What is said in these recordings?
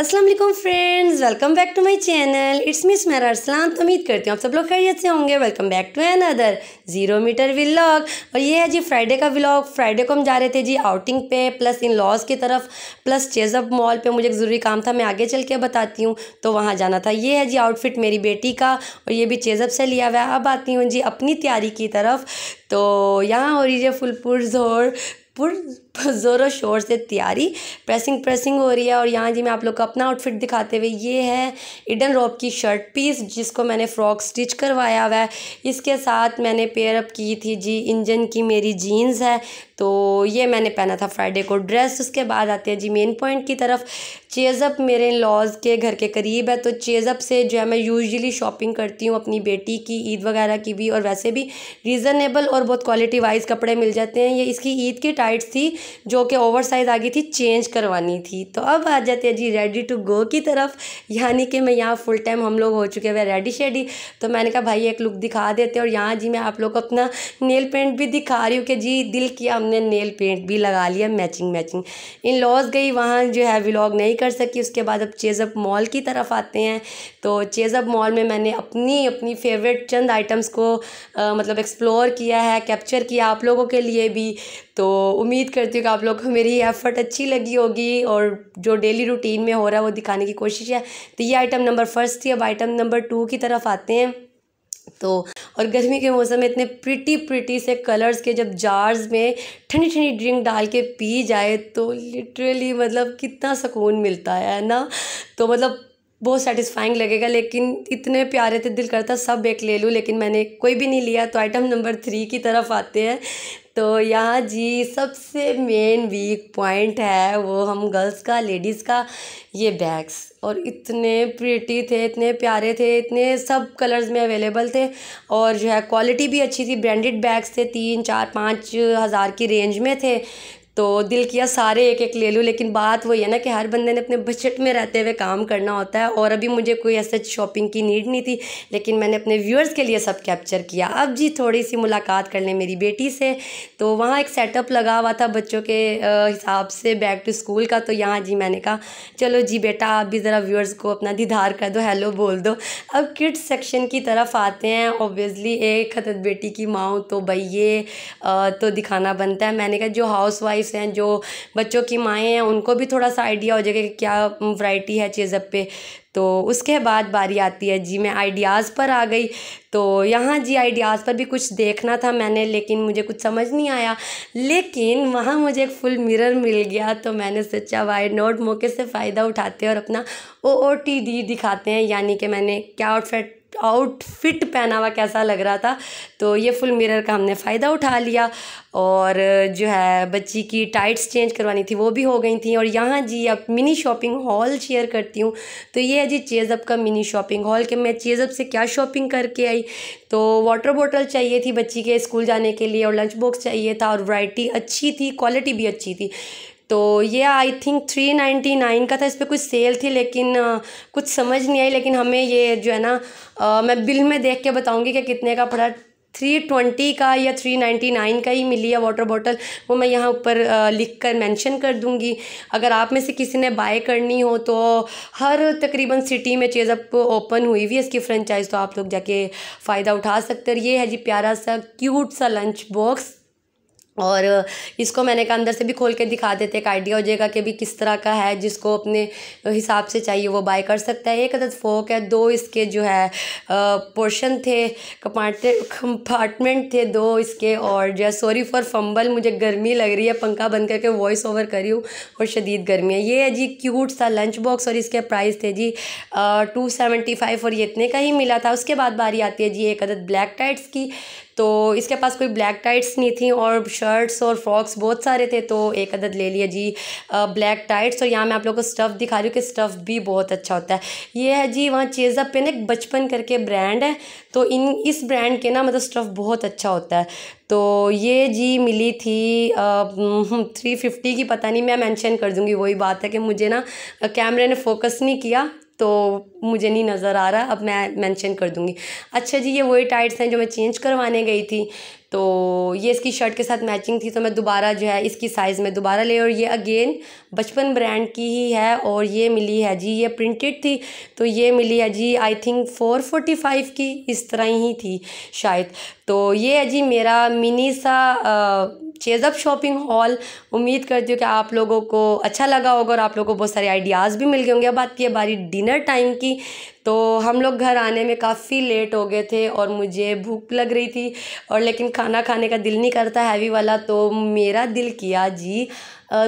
अस्सलाम वालेकुम friends welcome back to my channel it's miss मेरा अरसलान तो उम्मीद करती हूँ आप सब लोग खैरियत से होंगे welcome back to another zero metre vlog और ये है जी फ्राइडे का व्लॉग फ्राइडे को हम जा रहे थे जी आउटिंग पे प्लस इन लॉज की तरफ प्लस चेजअप मॉल पे मुझे एक ज़रूरी काम था मैं आगे चल के बताती हूँ तो वहाँ जाना था ये है जी आउटफिट मेरी बेटी का और ये भी चेजअप से लिया हुआ है अब आती हूँ जी अपनी तैयारी की तरफ तो यहाँ हो रही है फुलपुर जोर पुर ज़ोरों शोर से तैयारी प्रेसिंग प्रेसिंग हो रही है और यहाँ जी मैं आप लोग को अपना आउटफिट दिखाते हुए ये है इडन रॉप की शर्ट पीस जिसको मैंने फ्रॉक स्टिच करवाया हुआ है इसके साथ मैंने पेयर अप की थी जी इंजन की मेरी जीन्स है तो ये मैंने पहना था फ्राइडे को ड्रेस उसके बाद आते हैं जी मेन पॉइंट की तरफ चेज़अप मेरे इन लॉज के घर के करीब है तो चेज़अप से जो है मैं यूजली शॉपिंग करती हूँ अपनी बेटी की ईद वगैरह की भी और वैसे भी रीज़नेबल और बहुत क्वालिटी वाइज कपड़े मिल जाते हैं ये इसकी ईद की टाइट्स थी जो कि ओवर साइज़ आ गई थी चेंज करवानी थी तो अब आ जाते हैं जी रेडी टू गो की तरफ यानी कि मैं यहाँ फुल टाइम हम लोग हो चुके हैं रेडी शेडी तो मैंने कहा भाई एक लुक दिखा देते और यहाँ जी मैं आप लोग को अपना नेल पेंट भी दिखा रही हूँ कि जी दिल किया हमने नेल पेंट भी लगा लिया मैचिंग मैचिंग इन लॉज गई वहाँ जो है व्लॉग नहीं कर सकी उसके बाद अब चेज़अप मॉल की तरफ आते हैं तो चेज़अप मॉल में मैंने अपनी अपनी फेवरेट चंद आइटम्स को आ, मतलब एक्सप्लोर किया है कैप्चर किया आप लोगों के लिए भी तो उम्मीद करती हूँ कि आप लोग को मेरी एफ़र्ट अच्छी लगी होगी और जो डेली रूटीन में हो रहा है वो दिखाने की कोशिश है तो ये आइटम नंबर फर्स्ट थी अब आइटम नंबर टू की तरफ आते हैं तो और गर्मी के मौसम में इतने प्रिटी प्रिटी से कलर्स के जब जार्स में ठंडी ठंडी ड्रिंक डाल के पी जाए तो लिटरली मतलब कितना सुकून मिलता है ना तो मतलब बहुत सेटिस्फाइंग लगेगा लेकिन इतने प्यारे थे दिल करता सब एक ले लूँ लेकिन मैंने कोई भी नहीं लिया तो आइटम नंबर थ्री की तरफ आते हैं तो यहाँ जी सबसे मेन वीक पॉइंट है वो हम गर्ल्स का लेडीज़ का ये बैग्स और इतने प्रिटी थे इतने प्यारे थे इतने सब कलर्स में अवेलेबल थे और जो है क्वालिटी भी अच्छी थी ब्रांडेड बैग्स थे तीन चार पाँच हज़ार की रेंज में थे तो दिल किया सारे एक एक ले लूँ लेकिन बात वही है ना कि हर बंदे ने अपने बजट में रहते हुए काम करना होता है और अभी मुझे कोई ऐसे शॉपिंग की नीड नहीं थी लेकिन मैंने अपने व्यूअर्स के लिए सब कैप्चर किया अब जी थोड़ी सी मुलाकात कर लें मेरी बेटी से तो वहाँ एक सेटअप लगा हुआ था बच्चों के हिसाब से बैक टू स्कूल का तो यहाँ जी मैंने कहा चलो जी बेटा आप भी ज़रा व्यूअर्स को अपना दीदार कर दो हेलो बोल दो अब किड्स सेक्शन की तरफ आते हैं ओबियसली एक खतत बेटी की माँ तो भाई ये तो दिखाना बनता है मैंने कहा जो हाउस वाइफ रिलेटिव्स हैं जो बच्चों की माएँ हैं उनको भी थोड़ा सा आइडिया हो जाएगा कि क्या वैरायटी है चीज़ पे तो उसके बाद बारी आती है जी मैं आइडियाज़ पर आ गई तो यहाँ जी आइडियाज़ पर भी कुछ देखना था मैंने लेकिन मुझे कुछ समझ नहीं आया लेकिन वहाँ मुझे एक फुल मिरर मिल गया तो मैंने सोचा वाई नोट मौके से फ़ायदा उठाते हैं और अपना ओ ओ टी दिखाते हैं यानी कि मैंने क्या आउटफिट आउटफिट पहनावा कैसा लग रहा था तो ये फुल मिरर का हमने फ़ायदा उठा लिया और जो है बच्ची की टाइट्स चेंज करवानी थी वो भी हो गई थी और यहाँ जी अब मिनी शॉपिंग हॉल शेयर करती हूँ तो ये है जी चेज़अप का मिनी शॉपिंग हॉल कि मैं चेज़अप से क्या शॉपिंग करके आई तो वाटर बॉटल चाहिए थी बच्ची के स्कूल जाने के लिए और लंच बॉक्स चाहिए था और वराइटी अच्छी थी क्वालिटी भी अच्छी थी तो ये I think three ninety nine का था इस पर कुछ सेल थी लेकिन कुछ समझ नहीं आई लेकिन हमें ये जो है ना मैं बिल में देख के बताऊँगी कि कितने का पड़ा थ्री ट्वेंटी का या थ्री नाइन्टी नाइन का ही मिली है वाटर बॉटल वो मैं यहाँ ऊपर लिख कर मैंशन कर दूँगी अगर आप में से किसी ने बाय करनी हो तो हर तकरीबन सिटी में चीज़ अब ओपन हुई हुई है इसकी फ्रेंचाइज तो आप लोग जाके फ़ायदा उठा सकते हैं ये है जी प्यारा सा क्यूट सा लंच बॉक्स और इसको मैंने कहा अंदर से भी खोल के दिखा देते एक आइडिया हो जाएगा कि भी किस तरह का है जिसको अपने हिसाब से चाहिए वो बाय कर सकता है एक अदद फोक है दो इसके जो है पोर्शन थे कंपार्टमेंट थे दो इसके और जो है सॉरी फॉर फंबल मुझे गर्मी लग रही है पंखा बंद करके वॉइस ओवर करी हूँ और शदीद गर्मी है ये है जी क्यूट सा लंच बॉक्स और इसके प्राइस थे जी टू सेवेंटी फाइव और ये इतने का ही मिला था उसके बाद बारी आती है जी एक अदद ब्लैक टाइट्स की तो इसके पास कोई ब्लैक टाइट्स नहीं थी और शर्ट्स और फ्रॉक्स बहुत सारे थे तो एक अदद ले लिया जी ब्लैक टाइट्स और यहाँ मैं आप लोगों को स्टफ़ दिखा रही हूँ कि स्टफ़ भी बहुत अच्छा होता है ये है जी वहाँ चेज़ा पेन एक बचपन करके ब्रांड है तो इन इस ब्रांड के ना मतलब स्टफ़ बहुत अच्छा होता है तो ये जी मिली थी थ्री हम्म, फिफ्टी की पता नहीं मैं मेंशन कर दूँगी वही बात है कि मुझे ना कैमरे ने फोकस नहीं किया तो मुझे नहीं नज़र आ रहा अब मैं मेंशन कर दूँगी अच्छा जी ये वही टाइट्स हैं जो मैं चेंज करवाने गई थी तो ये इसकी शर्ट के साथ मैचिंग थी तो मैं दोबारा जो है इसकी साइज़ में दोबारा ले और ये अगेन बचपन ब्रांड की ही है और ये मिली है जी ये प्रिंटेड थी तो ये मिली है जी I think four forty five की इस तरह ही थी शायद तो ये है जी मेरा मिनी सा आ, चेज़अप शॉपिंग हॉल उम्मीद करती हूँ कि आप लोगों को अच्छा लगा होगा और आप लोगों को बहुत सारे आइडियाज़ भी मिल गए होंगे अब बात है बारी डिनर टाइम की तो हम लोग घर आने में काफ़ी लेट हो गए थे और मुझे भूख लग रही थी और लेकिन खाना खाने का दिल नहीं करता हैवी वाला तो मेरा दिल किया जी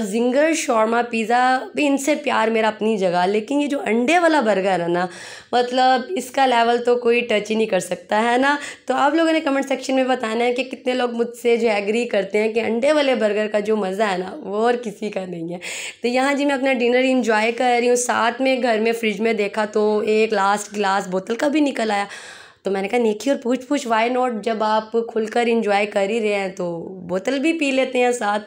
जिंगर शॉर्मा पिज़्ज़ा इनसे प्यार मेरा अपनी जगह लेकिन ये जो अंडे वाला बर्गर है ना मतलब इसका लेवल तो कोई टच ही नहीं कर सकता है ना तो आप लोगों ने कमेंट सेक्शन में बताना है कि कितने लोग मुझसे जो एग्री करते हैं कि अंडे वाले बर्गर का जो मज़ा है ना वो और किसी का नहीं है तो यहाँ जी मैं अपना डिनर इंजॉय कर रही हूँ साथ में घर में फ्रिज में देखा तो एक लास्ट लास्ट ग्लास बोतल का भी निकल आया तो मैंने कहा नेकी और पूछ पूछ वाई नॉट जब आप खुलकर इंजॉय कर ही रहे हैं तो बोतल भी पी लेते हैं साथ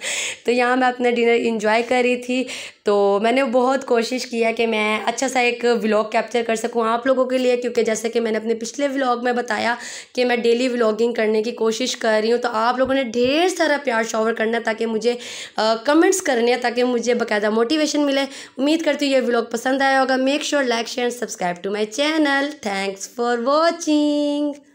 तो यहाँ मैं अपना डिनर इंजॉय कर रही थी तो मैंने बहुत कोशिश किया कि मैं अच्छा सा एक व्लॉग कैप्चर कर सकूँ आप लोगों के लिए क्योंकि जैसे कि मैंने अपने पिछले व्लॉग में बताया कि मैं डेली व्लॉगिंग करने की कोशिश कर रही हूँ तो आप लोगों ने ढेर सारा प्यार शॉवर करना ताकि मुझे आ, कमेंट्स करने हैं ताकि मुझे बाकायदा मोटिवेशन मिले उम्मीद करती हूँ ये व्लॉग पसंद आया होगा make sure like share and subscribe to my channel thanks for watching